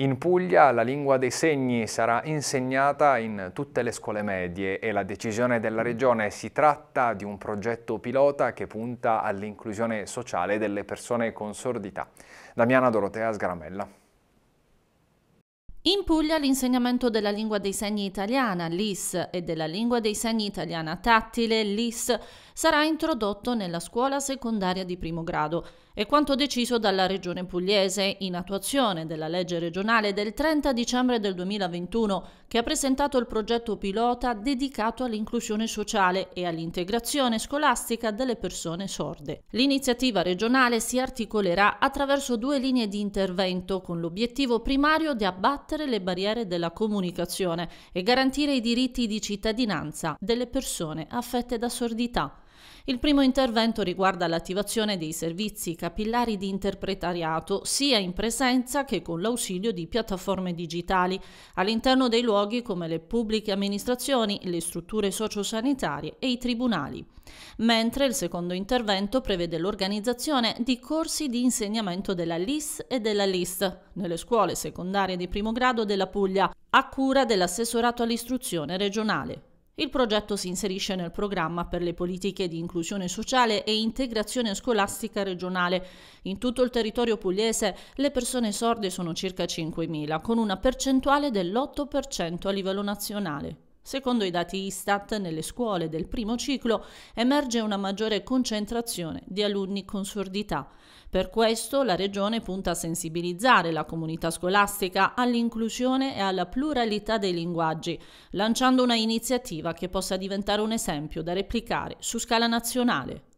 In Puglia la lingua dei segni sarà insegnata in tutte le scuole medie e la decisione della Regione si tratta di un progetto pilota che punta all'inclusione sociale delle persone con sordità. Damiana Dorotea Sgramella. In Puglia l'insegnamento della lingua dei segni italiana, LIS, e della lingua dei segni italiana tattile, LIS, sarà introdotto nella scuola secondaria di primo grado. È quanto deciso dalla Regione Pugliese in attuazione della legge regionale del 30 dicembre del 2021, che ha presentato il progetto pilota dedicato all'inclusione sociale e all'integrazione scolastica delle persone sorde. L'iniziativa regionale si articolerà attraverso due linee di intervento con l'obiettivo primario di abbattere abbattere le barriere della comunicazione e garantire i diritti di cittadinanza delle persone affette da sordità. Il primo intervento riguarda l'attivazione dei servizi capillari di interpretariato, sia in presenza che con l'ausilio di piattaforme digitali, all'interno dei luoghi come le pubbliche amministrazioni, le strutture sociosanitarie e i tribunali. Mentre il secondo intervento prevede l'organizzazione di corsi di insegnamento della LIS e della LIST nelle scuole secondarie di primo grado della Puglia, a cura dell'assessorato all'istruzione regionale. Il progetto si inserisce nel programma per le politiche di inclusione sociale e integrazione scolastica regionale. In tutto il territorio pugliese le persone sorde sono circa 5.000, con una percentuale dell'8% a livello nazionale. Secondo i dati Istat, nelle scuole del primo ciclo emerge una maggiore concentrazione di alunni con sordità. Per questo la Regione punta a sensibilizzare la comunità scolastica all'inclusione e alla pluralità dei linguaggi, lanciando una iniziativa che possa diventare un esempio da replicare su scala nazionale.